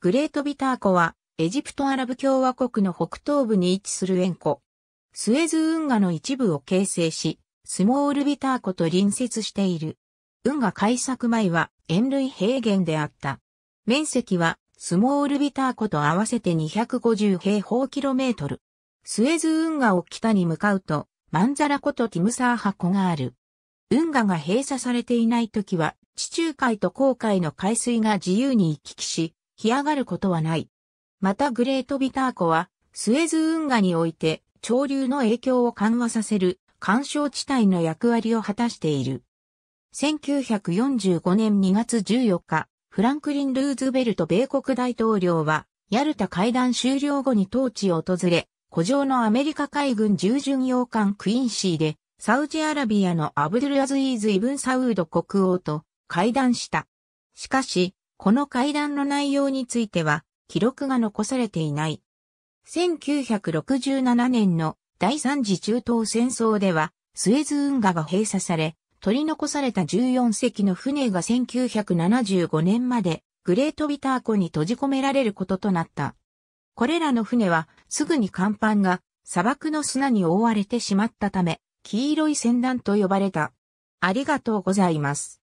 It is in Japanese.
グレートビター湖は、エジプトアラブ共和国の北東部に位置する塩湖。スエズ運河の一部を形成し、スモールビター湖と隣接している。運河開削前は塩類平原であった。面積はスモールビター湖と合わせて250平方キロメートル。スエズ運河を北に向かうと、マンザラ湖とティムサーハ湖がある。運河が閉鎖されていない時は、地中海と航海の海水が自由に行き来し、干上がることはない。またグレートビター湖は、スエズ運河において潮流の影響を緩和させる干渉地帯の役割を果たしている。1945年2月14日、フランクリン・ルーズベルト米国大統領は、ヤルタ会談終了後に当地を訪れ、古城のアメリカ海軍従巡洋艦クインシーで、サウジアラビアのアブドゥルアズイーズ・イブン・サウード国王と会談した。しかし、この会談の内容については記録が残されていない。1967年の第三次中東戦争ではスエズ運河が閉鎖され、取り残された14隻の船が1975年までグレートビター湖に閉じ込められることとなった。これらの船はすぐに甲板が砂漠の砂に覆われてしまったため、黄色い船団と呼ばれた。ありがとうございます。